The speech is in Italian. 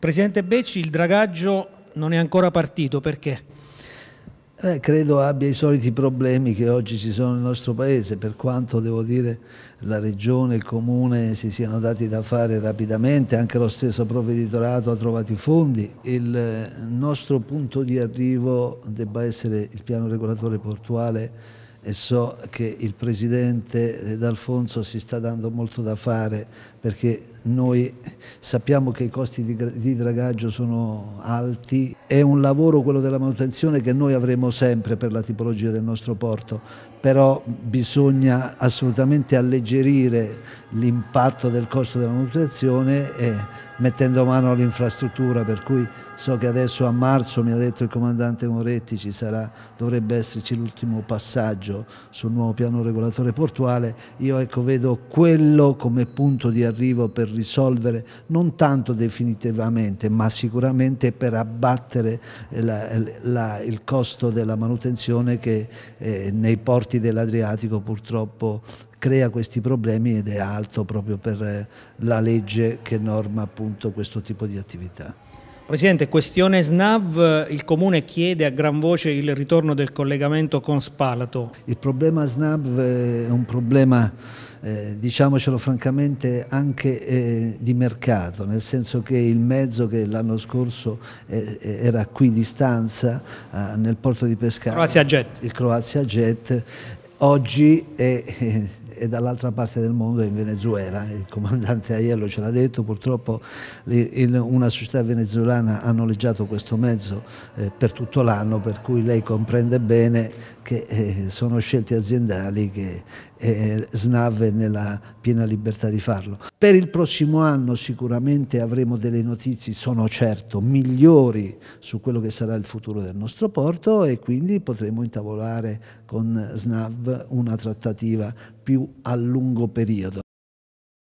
Presidente Becci, il dragaggio non è ancora partito, perché? Eh, credo abbia i soliti problemi che oggi ci sono nel nostro paese, per quanto devo dire la regione e il comune si siano dati da fare rapidamente, anche lo stesso provveditorato ha trovato i fondi, il eh, nostro punto di arrivo debba essere il piano regolatore portuale e so che il presidente eh, D'Alfonso si sta dando molto da fare perché noi sappiamo che i costi di, di, dragaggio sono alti, è un lavoro quello della manutenzione che noi avremo sempre per la tipologia del nostro porto, però bisogna assolutamente alleggerire l'impatto del costo della nutrizione mettendo mano all'infrastruttura, per cui so che adesso a marzo mi ha detto il comandante Moretti ci sarà, dovrebbe esserci l'ultimo passaggio sul nuovo piano regolatore portuale, io ecco vedo quello come punto di arrivo per risolvere non tanto definitivamente ma sicuramente per abbattere la, la, il costo della manutenzione che eh, nei porti parti dell'Adriatico purtroppo crea questi problemi ed è alto proprio per la legge che norma appunto questo tipo di attività. Presidente, questione SNAV, il Comune chiede a gran voce il ritorno del collegamento con Spalato. Il problema SNAV è un problema, eh, diciamocelo francamente, anche eh, di mercato, nel senso che il mezzo che l'anno scorso eh, eh era qui di stanza eh, nel porto di Pescara, Croazia Jet. il Croazia Jet, oggi è eh, e dall'altra parte del mondo è in Venezuela. Il comandante Aiello ce l'ha detto, purtroppo in una società venezuelana ha noleggiato questo mezzo eh, per tutto l'anno, per cui lei comprende bene che eh, sono scelte aziendali che eh, SNAV è nella piena libertà di farlo. Per il prossimo anno sicuramente avremo delle notizie, sono certo, migliori su quello che sarà il futuro del nostro porto e quindi potremo intavolare con SNAV una trattativa più a lungo periodo.